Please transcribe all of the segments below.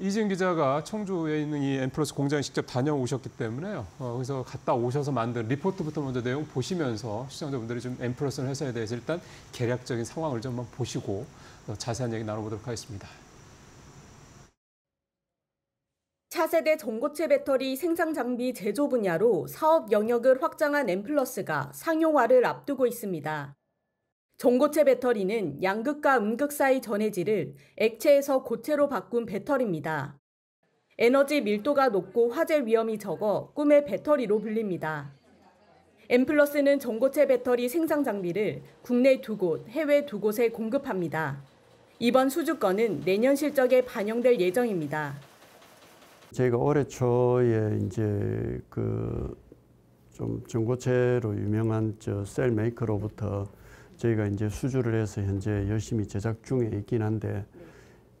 이진 기자가 청주에 있는 이 엠플러스 공장에 직접 다녀오셨기 때문에요. 어, 그래서 갔다 오셔서 만든 리포트부터 먼저 내용 보시면서 시청자분들이 좀 엠플러스 회사에 대해서 일단 계략적인 상황을 좀 한번 보시고 어, 자세한 얘기 나눠보도록 하겠습니다. 차세대 전고체 배터리 생산 장비 제조 분야로 사업 영역을 확장한 엠플러스가 상용화를 앞두고 있습니다. 전고체 배터리는 양극과 음극 사이 전해질을 액체에서 고체로 바꾼 배터리입니다. 에너지 밀도가 높고 화재 위험이 적어 꿈의 배터리로 불립니다. 엠플러스는 전고체 배터리 생산 장비를 국내 두 곳, 해외 두 곳에 공급합니다. 이번 수주권은 내년 실적에 반영될 예정입니다. 저희가 올해 초에 이제 그좀 전고체로 유명한 저셀 메이커로부터 저희가 이제 수주를 해서 현재 열심히 제작 중에 있긴 한데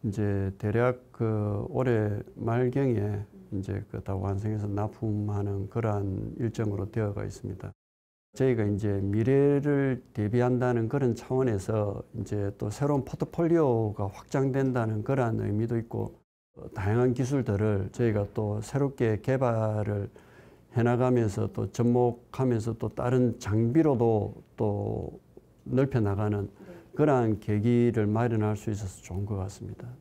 이제 대략 그 올해 말경에 이제 그다 완성해서 납품하는 그러한 일정으로 되어가 있습니다. 저희가 이제 미래를 대비한다는 그런 차원에서 이제 또 새로운 포트폴리오가 확장된다는 그러한 의미도 있고 다양한 기술들을 저희가 또 새롭게 개발을 해나가면서 또 접목하면서 또 다른 장비로도 또 넓혀 나가는 네. 그러한 계기를 마련할 수 있어서 좋은 것 같습니다.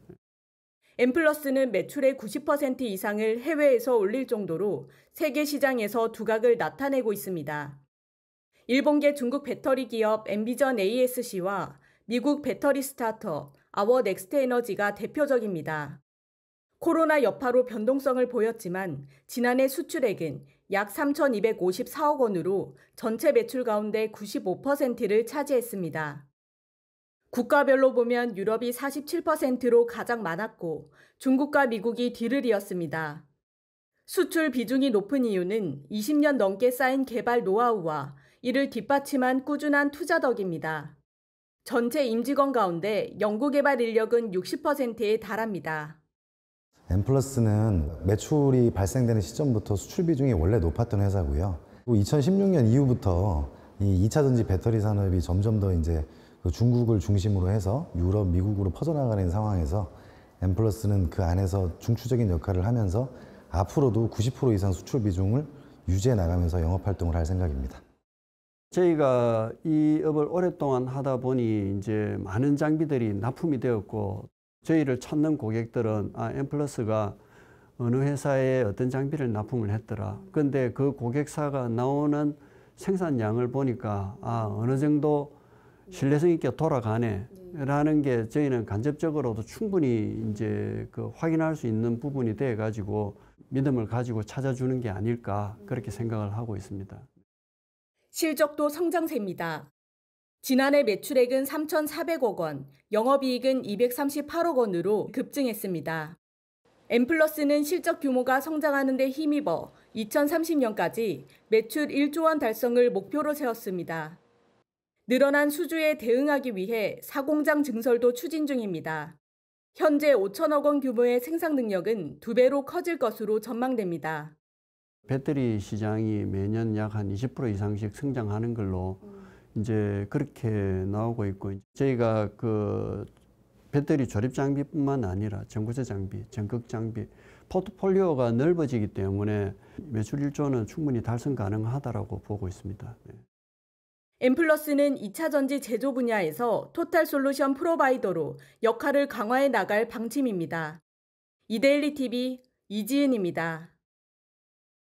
엠플러스는 매출의 90% 이상을 해외에서 올릴 정도로 세계 시장에서 두각을 나타내고 있습니다. 일본계 중국 배터리 기업 엔비전 ASC와 미국 배터리 스타트업 아워 넥스트 에너지가 대표적입니다. 코로나 여파로 변동성을 보였지만 지난해 수출액은 약 3,254억 원으로 전체 매출 가운데 95%를 차지했습니다. 국가별로 보면 유럽이 47%로 가장 많았고 중국과 미국이 뒤를 이었습니다. 수출 비중이 높은 이유는 20년 넘게 쌓인 개발 노하우와 이를 뒷받침한 꾸준한 투자 덕입니다. 전체 임직원 가운데 연구개발 인력은 60%에 달합니다. 엠플러스는 매출이 발생되는 시점부터 수출 비중이 원래 높았던 회사고요. 2016년 이후부터 이 2차 전지 배터리 산업이 점점 더 이제 그 중국을 중심으로 해서 유럽, 미국으로 퍼져나가는 상황에서 엠플러스는 그 안에서 중추적인 역할을 하면서 앞으로도 90% 이상 수출 비중을 유지해 나가면서 영업 활동을 할 생각입니다. 저희가 이 업을 오랫동안 하다 보니 이제 많은 장비들이 납품이 되었고 저희를 찾는 고객들은 아, 엠플러스가 어느 회사에 어떤 장비를 납품을 했더라. 근데 그 고객사가 나오는 생산량을 보니까 아, 어느 정도 신뢰성 있게 돌아가네. 라는 게 저희는 간접적으로도 충분히 이제 그 확인할 수 있는 부분이 돼 가지고 믿음을 가지고 찾아주는 게 아닐까 그렇게 생각을 하고 있습니다. 실적도 성장세입니다. 지난해 매출액은 3,400억 원, 영업이익은 238억 원으로 급증했습니다. 엠플러스는 실적 규모가 성장하는 데 힘입어 2030년까지 매출 1조 원 달성을 목표로 세웠습니다. 늘어난 수주에 대응하기 위해 사공장 증설도 추진 중입니다. 현재 5천억 원 규모의 생산 능력은 두 배로 커질 것으로 전망됩니다. 배터리 시장이 매년 약 한 20% 이상씩 성장하는 걸로 음. 이제 그렇게 나오고 있고 저희가 그 배터리 조립 장비뿐만 아니라 전구체 장비, 전극 장비 포트폴리오가 넓어지기 때문에 매출 1조는 충분히 달성 가능하다라고 보고 있습니다. 엠플러스는 2차 전지 제조 분야에서 토탈 솔루션 프로바이더로 역할을 강화해 나갈 방침입니다. 이데일리 TV 이지은입니다.